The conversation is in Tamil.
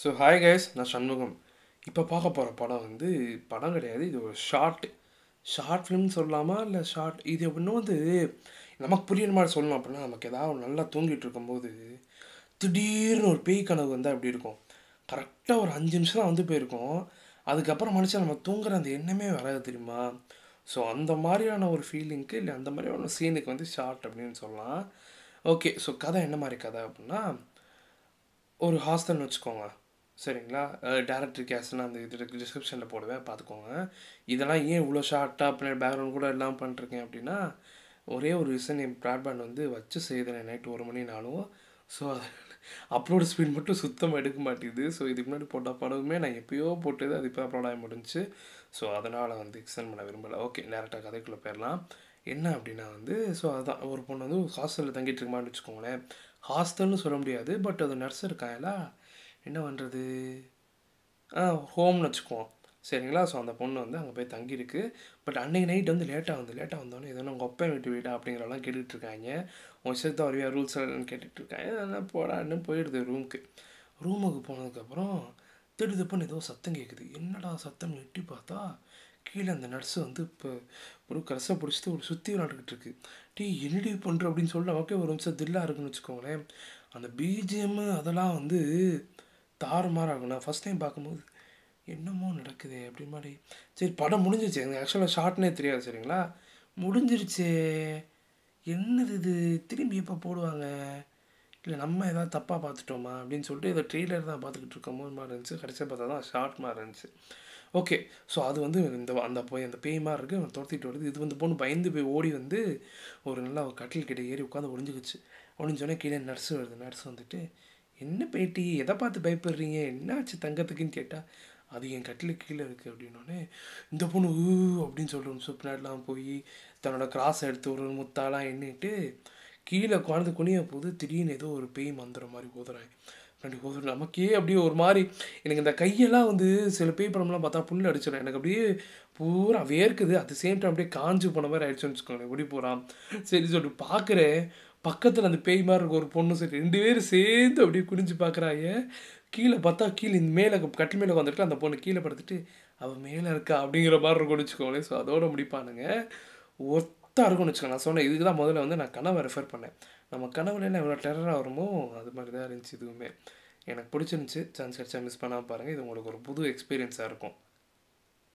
ஸோ ஹாய் கைஸ் நான் சண்முகம் இப்போ பார்க்க போகிற படம் வந்து படம் கிடையாது இது ஒரு ஷார்ட் ஷார்ட் ஃபிலிம் சொல்லலாமா இல்லை ஷார்ட் இது எப்படின்னா வந்து நமக்கு புரியுற மாதிரி சொல்லணும் அப்படின்னா நமக்கு ஏதாவது நல்லா தூங்கிட்டு இருக்கும்போது திடீர்னு ஒரு பேய் கனவு வந்தால் அப்படி இருக்கும் கரெக்டாக ஒரு அஞ்சு நிமிஷம் தான் வந்து போயிருக்கோம் அதுக்கப்புறம் மனுஷன் நம்ம தூங்குற அந்த எண்ணமே வராது தெரியுமா ஸோ அந்த மாதிரியான ஒரு ஃபீலிங்க்கு இல்லை அந்த மாதிரியான சீனுக்கு வந்து ஷார்ட் அப்படின்னு சொல்லலாம் ஓகே ஸோ கதை என்ன மாதிரி கதை அப்படின்னா ஒரு ஹாஸ்டல்னு வச்சுக்கோங்க சரிங்களா டேரக்டர் கேஸ்லாம் அந்த இது டிஸ்கிரிப்ஷனில் போடுவேன் பார்த்துக்கோங்க இதெல்லாம் ஏன் இவ்வளோ ஷார்ட்டாக பின்னாடி பேக்ரவுண்ட் கூட எல்லாம் பண்ணிருக்கேன் அப்படின்னா ஒரே ஒரு ரீசன் என் ப்ராட்பேண்ட் வந்து வச்சு செய்தேன் நைட்டு ஒரு மணி நாளும் ஸோ அப்லோடு ஸ்பீட் மட்டும் சுத்தமாக எடுக்க மாட்டேங்குது ஸோ இதுக்கு முன்னாடி போட்ட படவுமே நான் எப்பயோ போட்டது அது இப்போ அப்லோட் ஆகி முடிஞ்சு ஸோ அதனால் வந்து எக்ஸ்டெண்ட் பண்ண விரும்பலை ஓகே டேரெக்டாக கதைக்குள்ளே போயிடலாம் என்ன அப்படின்னா வந்து ஸோ அதுதான் ஒரு பொண்ணு வந்து ஹாஸ்டலில் தங்கிட்டு இருக்குமான்னு வச்சுக்கோங்களேன் ஹாஸ்டல்னு சொல்ல முடியாது பட் அது நர்ஸ் இருக்காங்களா என்ன பண்ணுறது ஆ ஹோம்னு வச்சுக்குவோம் சரிங்களா ஸோ அந்த பொண்ணு வந்து அங்கே போய் தங்கியிருக்கு பட் அன்னைக்கு நைட் வந்து லேட்டாக வந்து லேட்டாக வந்தோன்னே எதனா உங்கள் அப்பா வீட்டு வீடா அப்படிங்கிறலாம் கேட்டுட்ருக்காங்க உன் விஷயத்த வருவியா ரூல்ஸ் கேட்டுகிட்டு இருக்காங்க அதனால் போடான்னு போயிடுது ரூமுக்கு ரூமுக்கு போனதுக்கப்புறம் பொண்ணு ஏதோ சத்தம் கேட்குது என்னடா சத்தம் எட்டி பார்த்தா கீழே அந்த நர்ஸு வந்து இப்போ ஒரு கரசை பிடிச்சிட்டு ஒரு சுற்றி விளாண்டுக்கிட்டு இருக்குது டீ என்னடி பண்ணுற அப்படின்னு சொல்லிட்டு ஓகே ஒரு நிமிஷம் தில்லாக இருக்குன்னு வச்சுக்கோங்களேன் அந்த பிஜிஎம்மு அதெல்லாம் வந்து தாறுமாறாகும்ண்ணா ஃபஸ்ட் டைம் பார்க்கும்போது என்னமோ நடக்குது அப்படின்னு மாதிரி சரி படம் முடிஞ்சிருச்சு எனக்கு ஆக்சுவலாக ஷார்ட்னே தெரியாது சரிங்களா முடிஞ்சிருச்சு என்னது இது திரும்பி எப்போ போடுவாங்க இல்லை நம்ம எதாவது தப்பாக பார்த்துட்டோமா அப்படின்னு சொல்லிட்டு இதை ட்ரெய்லர் தான் பார்த்துக்கிட்டு இருக்கோமோ மாதிரி இருந்துச்சு கடைசியாக பார்த்தா தான் ஷார்ட் மாதிரி இருந்துச்சு ஓகே ஸோ அது வந்து இந்த அந்த போய் அந்த பேய் மாதிரி இருக்குது அவன் துரத்திட்டு வருது இது வந்து பொண்ணு பயந்து போய் ஓடி வந்து ஒரு நல்லா கட்டில் கிட்ட ஏறி உட்காந்து ஒழிஞ்சுக்குச்சு ஒழிஞ்சோடனே கீழே நர்ஸு வருது நர்ஸ் வந்துட்டு என்ன பேட்டி எதை பார்த்து பயப்படுறீங்க என்ன ஆச்சு தங்கத்துக்குன்னு கேட்டால் அது என் கட்டில் கீழே இருக்குது அப்படின்னோடனே இந்த பொண்ணு ஊ அப்படின்னு சொல்லணும் சுப்னாட்லாம் போய் தன்னோட கிராஸை எடுத்து ஒரு முத்தாலாம் எண்ணிட்டு கீழே குழந்தை குனிய போது திடீர்னு ஏதோ ஒரு பேய் மந்திர மாதிரி ஓதுறாங்க அப்படி ஓதுற நமக்கே அப்படியே ஒரு மாதிரி எனக்கு இந்த கையெல்லாம் வந்து சில பேய் படம்லாம் பார்த்தா புல் அடிச்சிடும் எனக்கு அப்படியே பூரா வேர்க்குது அட் சேம் டைம் அப்படியே காஞ்சு போன மாதிரி ஆயிடுச்சுன்னு வச்சுக்கோங்களேன் எப்படி போகிறான் சரி சொல்லிட்டு பார்க்குறேன் பக்கத்தில் அந்த பேய் மாதிரி இருக்க ஒரு பொண்ணும் சரி ரெண்டு பேரும் சேர்ந்து அப்படியே குனிஞ்சு பார்க்குறாங்க கீழே பார்த்தா கீழே இந்த மேலே கட்டில் மேலே வந்துட்டு அந்த பொண்ணு கீழே படுத்துட்டு அவள் மேலே இருக்கா அப்படிங்கிற மாதிரி இருக்கும்னு வச்சுக்கோங்களேன் ஸோ அதோட முடிப்பானுங்க ஒத்தா இருக்கும்னு வச்சுக்கோங்க நான் சொன்னேன் இதுக்கு தான் முதல்ல வந்து நான் கனவை ரெஃபர் பண்ணேன் நம்ம கனவுல என்ன எவ்வளோ டெரராக வருமோ அது மாதிரி தான் இருந்துச்சு இதுவுமே எனக்கு பிடிச்சிருந்துச்சி சான்ஸ் கிடச்சா மிஸ் பண்ணாமல் பாருங்கள் இது உங்களுக்கு ஒரு புது எக்ஸ்பீரியன்ஸாக இருக்கும்